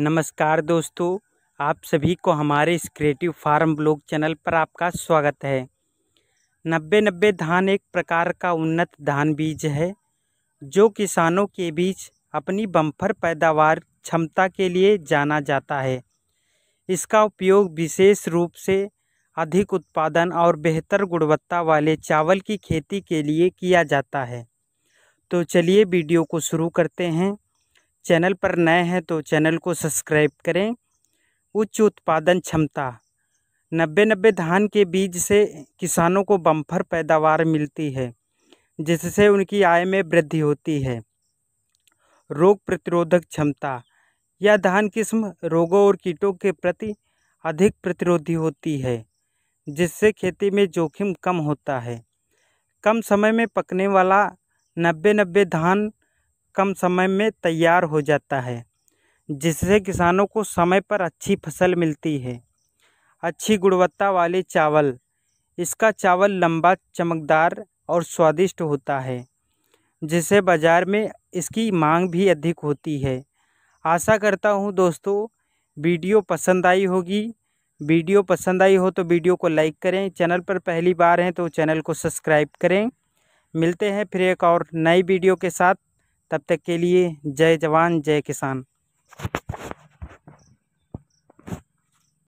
नमस्कार दोस्तों आप सभी को हमारे इस क्रिएटिव फार्म ब्लॉग चैनल पर आपका स्वागत है नब्बे नब्बे धान एक प्रकार का उन्नत धान बीज है जो किसानों के बीच अपनी बम्फर पैदावार क्षमता के लिए जाना जाता है इसका उपयोग विशेष रूप से अधिक उत्पादन और बेहतर गुणवत्ता वाले चावल की खेती के लिए किया जाता है तो चलिए वीडियो को शुरू करते हैं चैनल पर नए हैं तो चैनल को सब्सक्राइब करें उच्च उत्पादन क्षमता नब्बे नब्बे धान के बीज से किसानों को बम्फर पैदावार मिलती है जिससे उनकी आय में वृद्धि होती है रोग प्रतिरोधक क्षमता यह धान किस्म रोगों और कीटों के प्रति अधिक प्रतिरोधी होती है जिससे खेती में जोखिम कम होता है कम समय में पकने वाला नब्बे नब्बे धान कम समय में तैयार हो जाता है जिससे किसानों को समय पर अच्छी फसल मिलती है अच्छी गुणवत्ता वाले चावल इसका चावल लंबा चमकदार और स्वादिष्ट होता है जिसे बाज़ार में इसकी मांग भी अधिक होती है आशा करता हूँ दोस्तों वीडियो पसंद आई होगी वीडियो पसंद आई हो तो वीडियो को लाइक करें चैनल पर पहली बार हैं तो चैनल को सब्सक्राइब करें मिलते हैं फिर एक और नई वीडियो के साथ तब तक के लिए जय जवान जय किसान